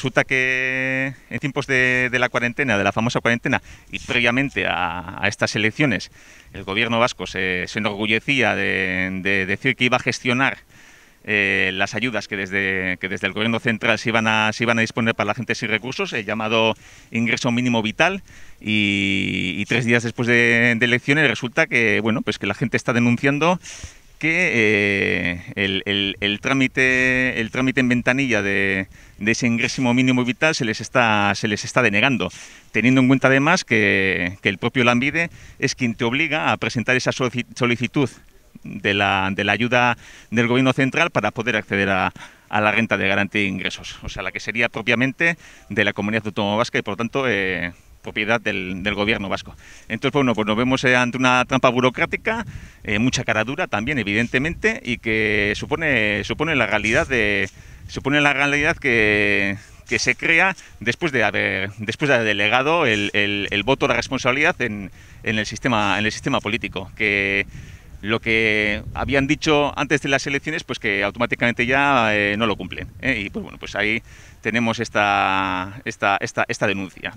resulta que en tiempos de, la cuarentena, de la famosa cuarentena, y previamente a, estas elecciones, el gobierno vasco se, enorgullecía de, decir que iba a gestionar eh, las ayudas que desde, el gobierno central se iban, a, disponer para la gente sin recursos, el llamado ingreso mínimo vital, y, tres días después de, de, elecciones resulta que, bueno, pues que la gente está denunciando que eh, el, trámite, el trámite en ventanilla de, ese ingreso mínimo vital se les está, se les está denegando, teniendo en cuenta además que, el propio Lambide es quien te obliga a presentar esa solicitud de la, de la ayuda del Gobierno central para poder acceder a, la renta de garantía de ingresos, o sea, la que sería propiamente de la comunidad autónoma vasca y por lo tanto... Eh, propiedad del, gobierno vasco. Entonces, bueno, pues nos vemos eh, ante una trampa burocrática, eh, mucha cara dura también, evidentemente, y que supone, supone la realidad de supone la realidad que, que se crea después de haber después de delegado el, voto de responsabilidad en, en, el sistema en el sistema político que lo que habían dicho antes de las elecciones pues que automáticamente ya eh, no lo cumplen y pues bueno pues ahí tenemos esta esta esta, esta denuncia.